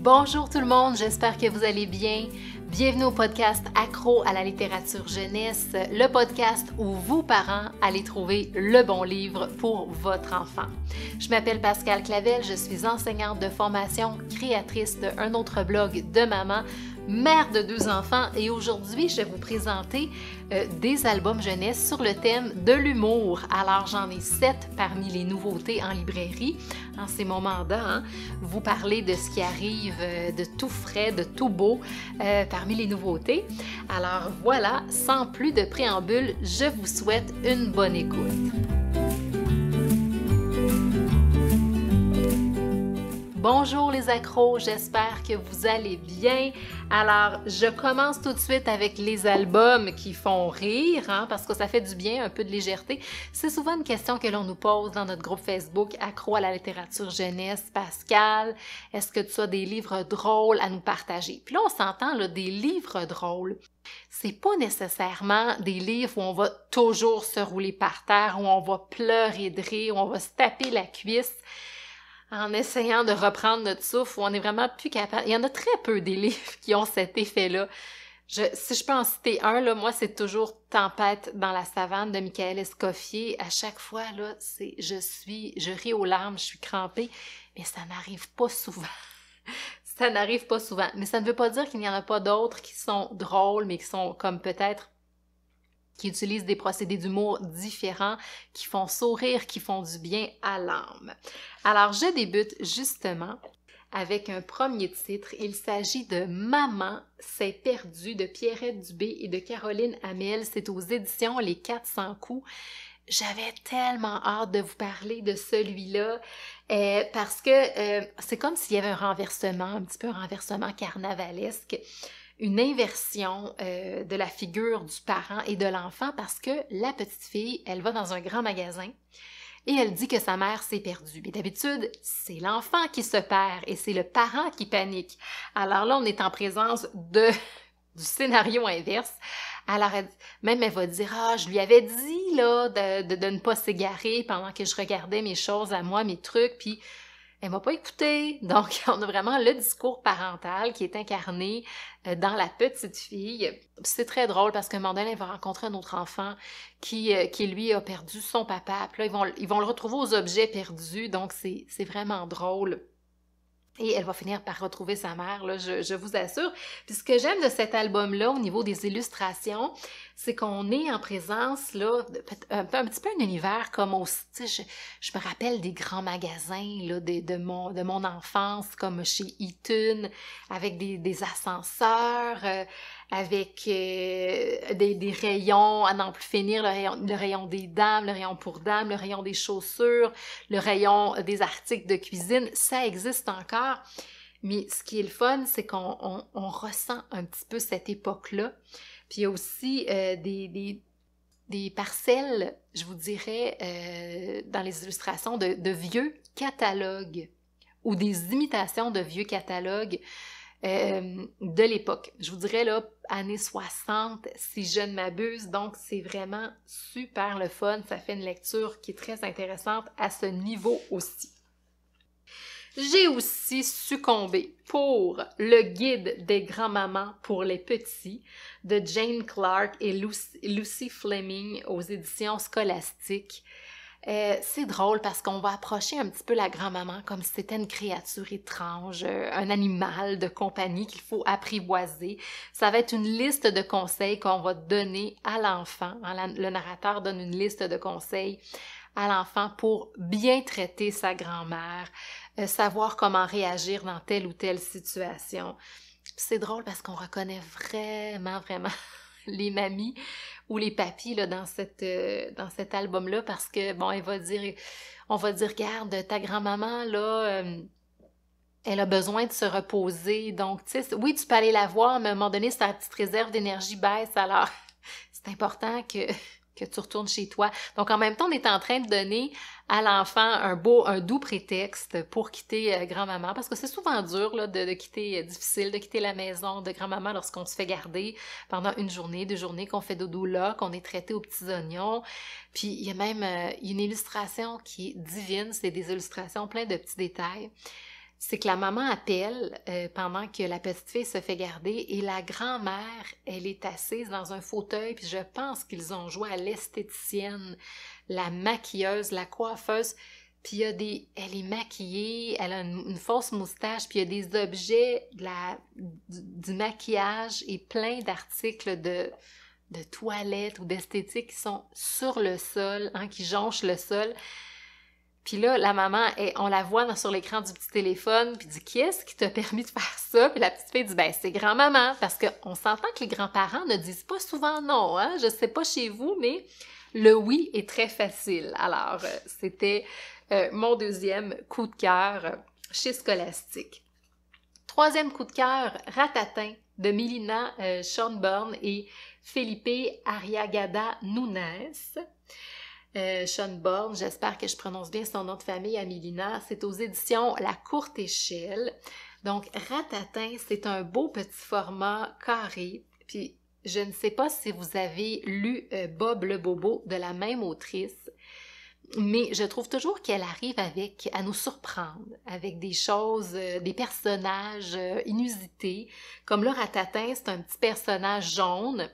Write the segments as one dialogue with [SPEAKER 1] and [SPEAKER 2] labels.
[SPEAKER 1] Bonjour tout le monde, j'espère que vous allez bien. Bienvenue au podcast Accro à la littérature jeunesse, le podcast où vous, parents, allez trouver le bon livre pour votre enfant. Je m'appelle Pascal Clavel, je suis enseignante de formation, créatrice d'un autre blog de maman, mère de deux enfants, et aujourd'hui, je vais vous présenter euh, des albums jeunesse sur le thème de l'humour. Alors, j'en ai sept parmi les nouveautés en librairie. En ces moments là hein. vous parlez de ce qui arrive euh, de tout frais, de tout beau euh, parmi les nouveautés. Alors voilà, sans plus de préambule, je vous souhaite une bonne écoute. Bonjour les accros, j'espère que vous allez bien. Alors, je commence tout de suite avec les albums qui font rire, hein, parce que ça fait du bien, un peu de légèreté. C'est souvent une question que l'on nous pose dans notre groupe Facebook Accro à la littérature jeunesse. Pascal, est-ce que tu as des livres drôles à nous partager? Puis là, on s'entend, là, des livres drôles. C'est pas nécessairement des livres où on va toujours se rouler par terre, où on va pleurer de rire, où on va se taper la cuisse en essayant de reprendre notre souffle on est vraiment plus capable. Il y en a très peu des livres qui ont cet effet-là. Je, si je peux en citer un, là, moi, c'est toujours Tempête dans la savane de Michael Escoffier. À chaque fois, là, c'est je suis, je ris aux larmes, je suis crampée, mais ça n'arrive pas souvent. ça n'arrive pas souvent. Mais ça ne veut pas dire qu'il n'y en a pas d'autres qui sont drôles, mais qui sont comme peut-être qui utilisent des procédés d'humour différents, qui font sourire, qui font du bien à l'âme. Alors, je débute justement avec un premier titre. Il s'agit de Maman s'est perdu de Pierrette Dubé et de Caroline Hamel. C'est aux éditions Les 400 coups. J'avais tellement hâte de vous parler de celui-là euh, parce que euh, c'est comme s'il y avait un renversement, un petit peu un renversement carnavalesque une inversion euh, de la figure du parent et de l'enfant parce que la petite fille, elle va dans un grand magasin et elle dit que sa mère s'est perdue. Mais d'habitude, c'est l'enfant qui se perd et c'est le parent qui panique. Alors là, on est en présence de du scénario inverse. Alors, même elle va dire Ah, je lui avais dit là de, de, ne pas s'égarer pendant que je regardais mes choses à moi, mes trucs, puis elle m'a pas écouté. Donc, on a vraiment le discours parental qui est incarné euh, dans la petite fille. C'est très drôle parce que Mandela va rencontrer un autre enfant qui, euh, qui lui a perdu son papa. Puis là, ils vont, ils vont le retrouver aux objets perdus. Donc, c'est vraiment drôle. Et elle va finir par retrouver sa mère, là, je, je vous assure. Puis ce que j'aime de cet album-là au niveau des illustrations, c'est qu'on est en présence, là, un, petit peu un univers comme on, je, je me rappelle des grands magasins, là, de, mon, de mon enfance, comme chez itune avec des, ascenseurs, euh, avec euh, des, rayons à n'en plus finir, le rayon, des dames, le rayon pour dames, le rayon des chaussures, le rayon des articles de cuisine, ça existe encore. Mais ce qui est le fun, c'est qu'on ressent un petit peu cette époque-là. Puis il y a aussi euh, des, parcelles, je vous dirais, euh, dans les illustrations de, vieux catalogues ou des imitations de vieux catalogues euh, de l'époque. Je vous dirais là, années 60, si je ne m'abuse. Donc, c'est vraiment super le fun. Ça fait une lecture qui est très intéressante à ce niveau aussi. J'ai aussi succombé pour Le guide des grands-mamans pour les petits de Jane Clark et Lucy Fleming aux éditions scolastiques. Euh, c'est drôle parce qu'on va approcher un petit peu la grand-maman comme si c'était une créature étrange, euh, un animal de compagnie qu'il faut apprivoiser. Ça va être une liste de conseils qu'on va donner à l'enfant. Hein, le narrateur donne une liste de conseils à l'enfant pour bien traiter sa grand-mère, euh, savoir comment réagir dans telle ou telle situation. C'est drôle parce qu'on reconnaît vraiment, vraiment les mamies ou les papis là, dans, cette, euh, dans cet album-là parce que, bon, elle va dire, on va dire, garde, ta grand-maman, là, euh, elle a besoin de se reposer. Donc, tu oui, tu peux aller la voir, mais à un moment donné, sa petite réserve d'énergie baisse. Alors, c'est important que que tu retournes chez toi. Donc en même temps, on est en train de donner à l'enfant un beau, un doux prétexte pour quitter euh, grand-maman, parce que c'est souvent dur là, de, de, quitter, euh, difficile de quitter la maison de grand-maman lorsqu'on se fait garder pendant une journée, deux journées, qu'on fait dodo là, qu'on est traité aux petits oignons. Puis il y a même euh, une illustration qui est divine, c'est des illustrations pleines de petits détails c'est que la maman appelle euh, pendant que la petite fille se fait garder et la grand-mère, elle est assise dans un fauteuil, puis je pense qu'ils ont joué à l'esthéticienne, la maquilleuse, la coiffeuse, puis y a des... Elle est maquillée, elle a une, fausse moustache, puis il y a des objets de la, du, maquillage et plein d'articles de de toilettes ou d'esthétiques qui sont sur le sol, en hein, qui jonchent le sol. Puis là, la maman, on la voit sur l'écran du petit téléphone, puis dit est ce qui t'a permis de faire ça Puis la petite fille dit Ben, c'est grand-maman, parce qu'on s'entend que les grands-parents ne disent pas souvent non. Hein? Je sais pas chez vous, mais le oui est très facile. Alors, euh, c'était euh, mon deuxième coup de cœur chez Scholastique. Troisième coup de cœur, Ratatin de Milina euh, et Felipe Ariagada Nunes. Euh, Sean Bourne, j'espère que je prononce bien son nom de famille, Amélina. C'est aux éditions La Courte Échelle. Donc, Ratatin, c'est un beau petit format carré. Puis, je ne sais pas si vous avez lu euh, Bob le Bobo de la même autrice, mais je trouve toujours qu'elle arrive avec à nous surprendre, avec des choses, euh, des personnages inusités. Comme le Ratatin, c'est un petit personnage jaune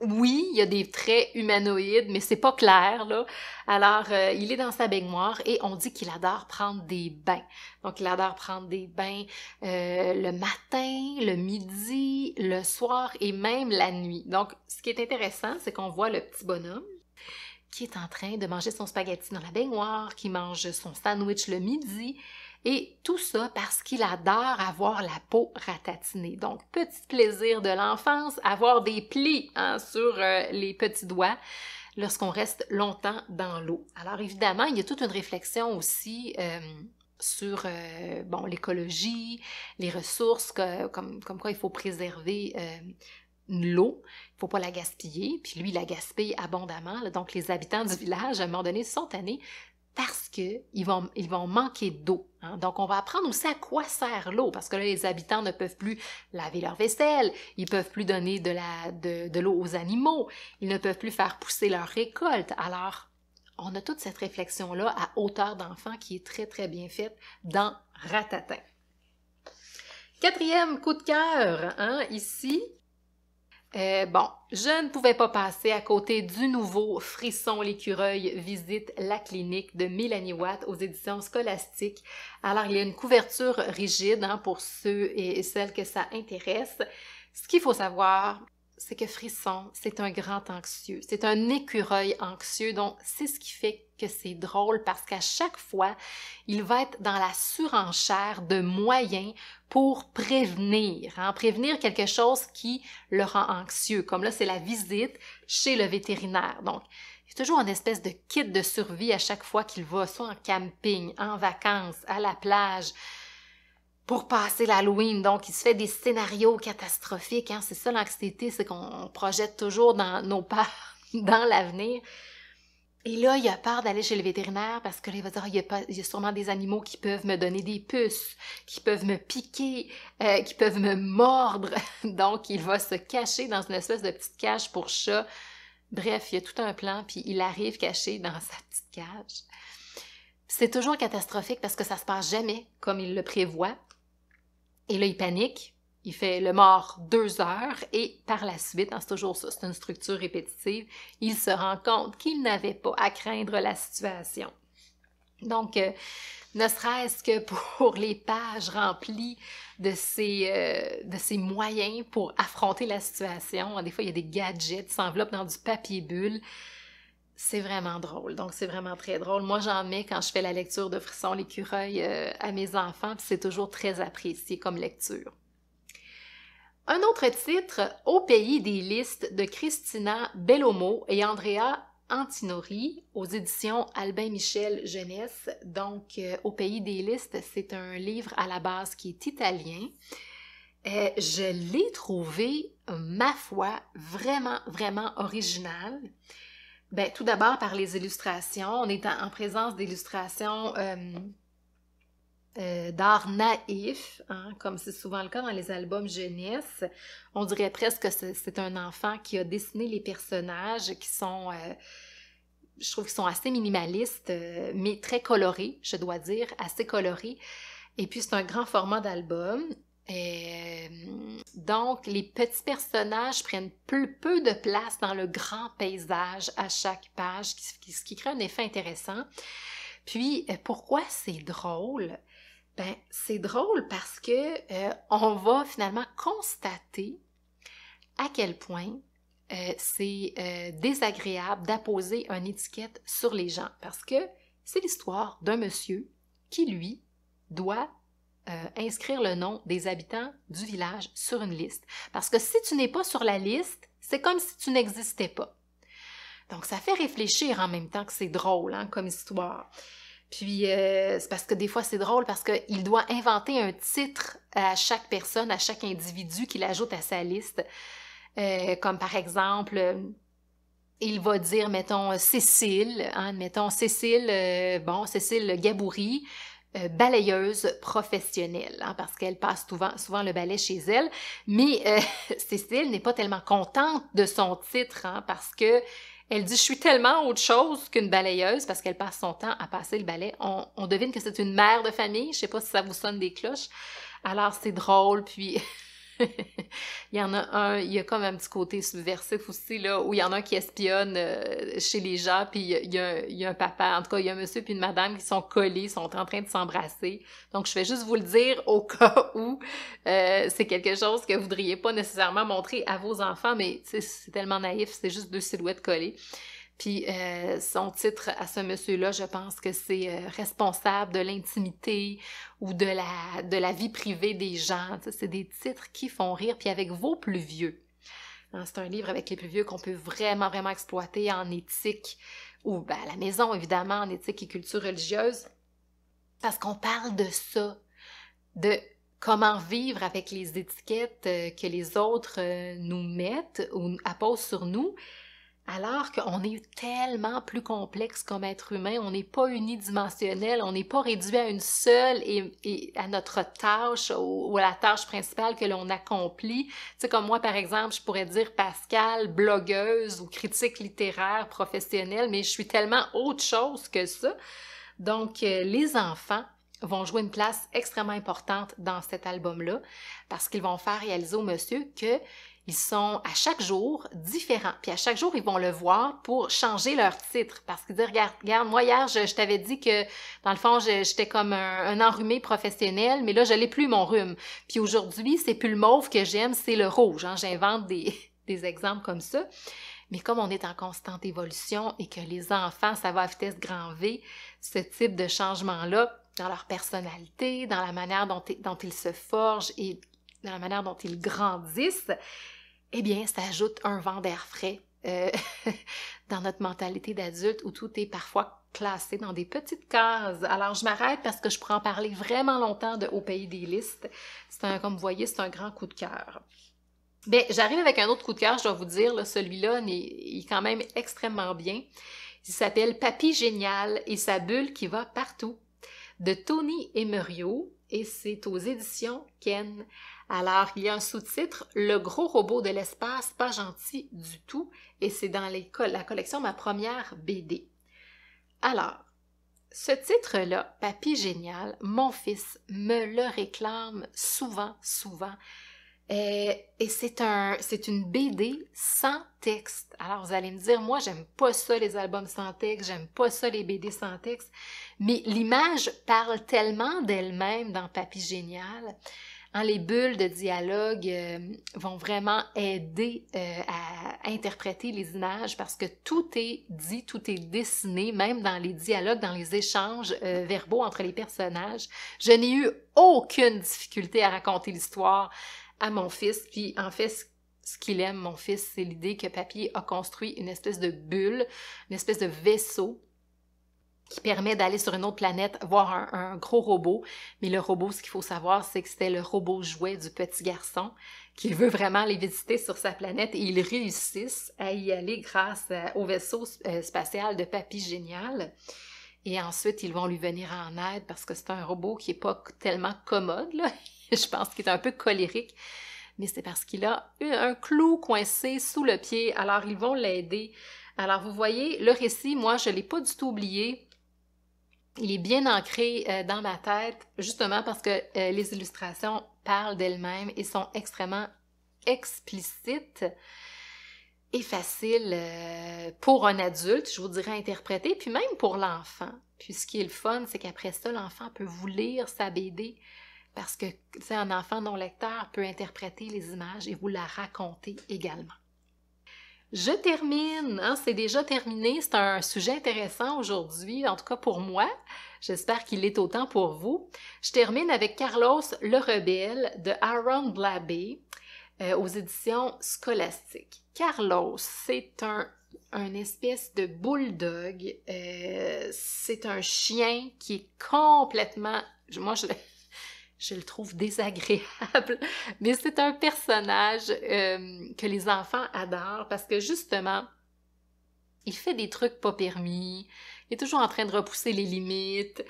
[SPEAKER 1] oui, il y a des traits humanoïdes, mais c'est pas clair, là. Alors, euh, il est dans sa baignoire et on dit qu'il adore prendre des bains. Donc, il adore prendre des bains euh, le matin, le midi, le soir et même la nuit. Donc, ce qui est intéressant, c'est qu'on voit le petit bonhomme qui est en train de manger son spaghetti dans la baignoire, qui mange son sandwich le midi et tout ça parce qu'il adore avoir la peau ratatinée. Donc, petit plaisir de l'enfance, avoir des plis hein, sur euh, les petits doigts lorsqu'on reste longtemps dans l'eau. Alors évidemment, il y a toute une réflexion aussi euh, sur euh, bon, l'écologie, les ressources, comme, quoi il faut préserver l'eau, il ne faut pas la gaspiller, puis lui, il la gaspille abondamment. donc, les habitants du village, à un moment donné, sont tannés parce qu'ils vont, ils vont manquer d'eau. Hein. Donc, on va apprendre aussi à quoi sert l'eau, parce que là, les habitants ne peuvent plus laver leur vaisselle, ils ne peuvent plus donner de, de l'eau aux animaux, ils ne peuvent plus faire pousser leur récolte. Alors, on a toute cette réflexion-là à hauteur d'enfant qui est très, très bien faite dans Ratatin. Quatrième coup de cœur, hein, ici, eh, bon, je ne pouvais pas passer à côté du nouveau Frisson l'écureuil visite la clinique de Mélanie Watt aux éditions scolastiques. Alors, il y a une couverture rigide hein, pour ceux et celles que ça intéresse. Ce qu'il faut savoir, c'est que Frisson, c'est un grand anxieux, c'est un écureuil anxieux, donc c'est ce qui fait que c'est drôle parce qu'à chaque fois, il va être dans la surenchère de moyens pour prévenir, hein, prévenir quelque chose qui le rend anxieux, comme là c'est la visite chez le vétérinaire. Donc, il y toujours une espèce de kit de survie à chaque fois qu'il va, soit en camping, en vacances, à la plage, pour passer l'Halloween. Donc, il se fait des scénarios catastrophiques. Hein. C'est ça l'anxiété, c'est qu'on projette toujours dans nos pas, dans l'avenir. Et là, il a peur d'aller chez le vétérinaire parce que là, il va dire, il, y a pas, sûrement des animaux qui peuvent me donner des puces, qui peuvent me piquer, euh, qui peuvent me mordre. Donc, il va se cacher dans une espèce de petite cage pour chat. Bref, il y a tout un plan, puis il arrive caché dans sa petite cage. C'est toujours catastrophique parce que ça se passe jamais comme il le prévoit. Et là, il panique. Il fait le mort deux heures et par la suite, hein, c'est toujours ça, c'est une structure répétitive, il se rend compte qu'il n'avait pas à craindre la situation. Donc, euh, ne serait-ce que pour les pages remplies de ces, euh, moyens pour affronter la situation. Hein, des fois, il y a des gadgets, s'enveloppent dans du papier bulle. C'est vraiment drôle, donc c'est vraiment très drôle. Moi, j'en mets quand je fais la lecture de Frisson l'écureuil euh, à mes enfants, puis c'est toujours très apprécié comme lecture. Un autre titre, Au pays des listes de Christina Bellomo et Andrea Antinori aux éditions Albin Michel Jeunesse. Donc, euh, Au pays des listes, c'est un livre à la base qui est italien. Euh, je l'ai trouvé, ma foi, vraiment, vraiment original ben tout d'abord par les illustrations. On est en, présence d'illustrations euh, euh, d'art naïf, hein, comme c'est souvent le cas dans les albums jeunesse. On dirait presque que c'est un enfant qui a dessiné les personnages qui sont... Euh, je trouve qu'ils sont assez minimalistes, euh, mais très colorés, je dois dire, assez colorés. Et puis c'est un grand format d'album euh, donc, les petits personnages prennent peu, peu, de place dans le grand paysage à chaque page, ce qui, crée un effet intéressant. Puis, euh, pourquoi c'est drôle? Ben, c'est drôle parce que euh, on va finalement constater à quel point c'est désagréable d'apposer une étiquette sur les gens. Parce que c'est l'histoire d'un monsieur qui, lui, doit euh, inscrire le nom des habitants du village sur une liste. Parce que si tu n'es pas sur la liste, c'est comme si tu n'existais pas. Donc, ça fait réfléchir en même temps que c'est drôle hein, comme histoire. Puis euh, c'est parce que des fois c'est drôle parce qu'il doit inventer un titre à chaque personne, à chaque individu qu'il ajoute à sa liste. Euh, comme par exemple, il va dire, mettons, Cécile, hein, mettons Cécile, bon, Cécile Gaboury, euh, balayeuse professionnelle, hein, parce qu'elle passe souvent, souvent le ballet chez elle. Mais euh, Cécile n'est pas tellement contente de son titre, hein, parce que elle dit, je suis tellement autre chose qu'une balayeuse parce qu'elle passe son temps à passer le ballet. On, on devine que c'est une mère de famille. Je sais pas si ça vous sonne des cloches. Alors, c'est drôle. Puis, il y en a un, il y a comme un petit côté subversif aussi, là, où il y en a un qui espionne euh, chez les gens, puis il y, a un, papa, en tout cas, il y a un monsieur puis une madame qui sont collés, sont en train de s'embrasser. Donc, je vais juste vous le dire au cas où euh, c'est quelque chose que vous ne voudriez pas nécessairement montrer à vos enfants, mais c'est tellement naïf, c'est juste deux silhouettes collées. Puis euh, son titre à ce monsieur-là, je pense que c'est euh, responsable de l'intimité ou de la, de la vie privée des gens. C'est des titres qui font rire, puis avec vos plus vieux. Hein, c'est un livre avec les plus vieux qu'on peut vraiment, vraiment exploiter en éthique, ou ben, à la maison, évidemment, en éthique et culture religieuse, parce qu'on parle de ça, de comment vivre avec les étiquettes euh, que les autres nous mettent ou apposent sur nous, alors qu'on est tellement plus complexe comme être humain, on n'est pas unidimensionnel, on n'est pas réduit à une seule et, à notre tâche ou, à la tâche principale que l'on accomplit. Tu sais, comme moi, par exemple, je pourrais dire Pascal, blogueuse ou critique littéraire professionnelle, mais je suis tellement autre chose que ça. Donc, euh, les enfants vont jouer une place extrêmement importante dans cet album-là parce qu'ils vont faire réaliser au monsieur que ils sont à chaque jour différents. Puis à chaque jour, ils vont le voir pour changer leur titre. Parce qu'ils disent, regarde, regarde, moi hier, je, t'avais dit que, dans le fond, j'étais comme un, enrhumé professionnel, mais là, je n'ai plus, mon rhume. Puis aujourd'hui, c'est plus le mauve que j'aime, c'est le rouge. Hein? J'invente des, exemples comme ça. Mais comme on est en constante évolution et que les enfants, ça va à vitesse grand V, ce type de changement-là, dans leur personnalité, dans la manière dont, dont ils se forgent et dans la manière dont ils grandissent, eh bien, ça ajoute un vent d'air frais euh, dans notre mentalité d'adulte où tout est parfois classé dans des petites cases. Alors, je m'arrête parce que je pourrais en parler vraiment longtemps de Au pays des listes. C'est un, comme vous voyez, c'est un grand coup de cœur. Mais ben, j'arrive avec un autre coup de cœur, je dois vous dire, celui-là il est quand même extrêmement bien. Il s'appelle Papy Génial et sa bulle qui va partout de Tony Emerio et c'est aux éditions Ken. Alors, il y a un sous-titre Le gros robot de l'espace, pas gentil du tout, et c'est dans la collection Ma première BD. Alors, ce titre-là, Papy génial, mon fils me le réclame souvent, souvent. Et, c'est un, c'est une BD sans texte. Alors vous allez me dire, moi j'aime pas ça les albums sans texte, j'aime pas ça les BD sans texte, mais l'image parle tellement d'elle-même dans Papy génial Hein, les bulles de dialogue euh, vont vraiment aider euh, à interpréter les images parce que tout est dit, tout est dessiné, même dans les dialogues, dans les échanges euh, verbaux entre les personnages. Je n'ai eu aucune difficulté à raconter l'histoire à mon fils. Puis en fait, ce qu'il aime, mon fils, c'est l'idée que papy a construit une espèce de bulle, une espèce de vaisseau qui permet d'aller sur une autre planète voir un, gros robot. Mais le robot, ce qu'il faut savoir, c'est que c'était le robot jouet du petit garçon qu'il veut vraiment les visiter sur sa planète et ils réussissent à y aller grâce euh, au vaisseau euh, spatial de Papy Génial. Et ensuite, ils vont lui venir en aide parce que c'est un robot qui n'est pas tellement commode. Là. Je pense qu'il est un peu colérique mais c'est parce qu'il a eu un clou coincé sous le pied. Alors, ils vont l'aider. Alors, vous voyez, le récit, moi, je ne l'ai pas du tout oublié il est bien ancré euh, dans ma tête, justement parce que euh, les illustrations parlent d'elles-mêmes et sont extrêmement explicites et faciles euh, pour un adulte, je vous dirais, à interpréter, puis même pour l'enfant. Puis ce qui est le fun, c'est qu'après ça, l'enfant peut vous lire sa BD parce que, c'est un enfant non lecteur peut interpréter les images et vous la raconter également. Je termine, hein, c'est déjà terminé, c'est un sujet intéressant aujourd'hui, en tout cas pour moi. J'espère qu'il est autant pour vous. Je termine avec Carlos le Rebelle de Aaron Blabé euh, aux éditions scolastiques. Carlos, c'est un un espèce de bulldog. Euh, c'est un chien qui est complètement... Moi, je, je le trouve désagréable, mais c'est un personnage euh, que les enfants adorent parce que justement, il fait des trucs pas permis, il est toujours en train de repousser les limites.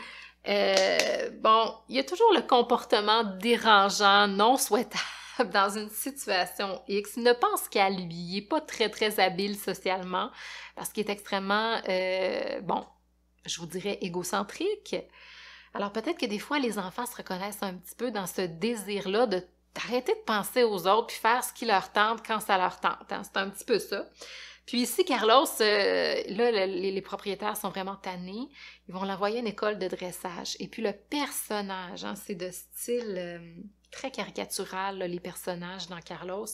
[SPEAKER 1] Euh, bon, il y a toujours le comportement dérangeant, non souhaitable dans une situation X, il ne pense qu'à lui, il n'est pas très très habile socialement parce qu'il est extrêmement, euh, bon, je vous dirais égocentrique. Alors peut-être que des fois, les enfants se reconnaissent un petit peu dans ce désir-là de de penser aux autres puis faire ce qui leur tente quand ça leur tente. Hein. C'est un petit peu ça. Puis ici, Carlos, euh, là, les, propriétaires sont vraiment tannés. Ils vont l'envoyer à une école de dressage. Et puis le personnage, hein, c'est de style euh, très caricatural, les personnages dans Carlos.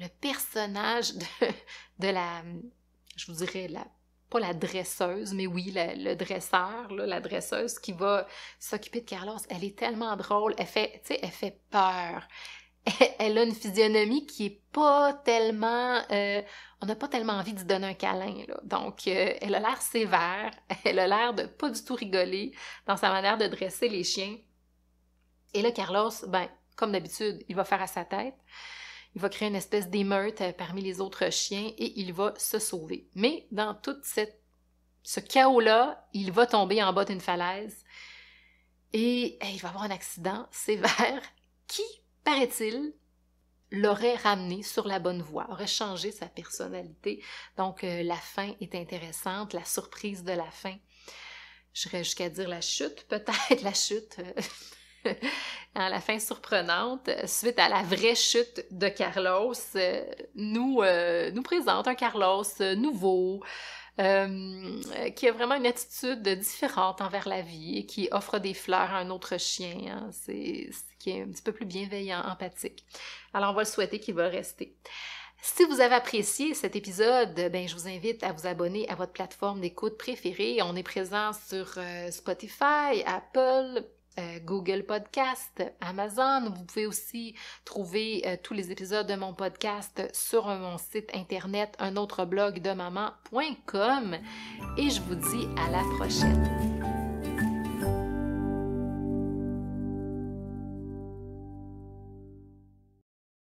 [SPEAKER 1] Le personnage de, de la, je vous dirais, la pas la dresseuse, mais oui, le dresseur, là, la dresseuse qui va s'occuper de Carlos. Elle est tellement drôle, elle fait, tu sais, elle fait peur. Elle, a une physionomie qui est pas tellement, euh, on n'a pas tellement envie de donner un câlin. Là. Donc, euh, elle a l'air sévère, elle a l'air de pas du tout rigoler dans sa manière de dresser les chiens. Et là, Carlos, ben, comme d'habitude, il va faire à sa tête. Il va créer une espèce d'émeute euh, parmi les autres chiens et il va se sauver. Mais dans tout cette, ce chaos-là, il va tomber en bas d'une falaise et il va avoir un accident sévère qui, paraît-il, l'aurait ramené sur la bonne voie, aurait changé sa personnalité. Donc euh, la fin est intéressante, la surprise de la fin. Je jusqu'à dire la chute, peut-être, la chute. Euh, à la fin surprenante, suite à la vraie chute de Carlos, euh, nous, euh, nous présente un Carlos euh, nouveau, qui a vraiment une attitude différente envers la vie et qui offre des fleurs à un autre chien, hein. c'est qui est un petit peu plus bienveillant, empathique. Alors on va le souhaiter qu'il va rester. Si vous avez apprécié cet épisode, ben, je vous invite à vous abonner à votre plateforme d'écoute préférée. On est présent sur Spotify, Apple, euh, Google Podcast, Amazon. Vous pouvez aussi trouver euh, tous les épisodes de mon podcast sur mon site internet, un autre blog de maman.com. Et je vous dis à la prochaine.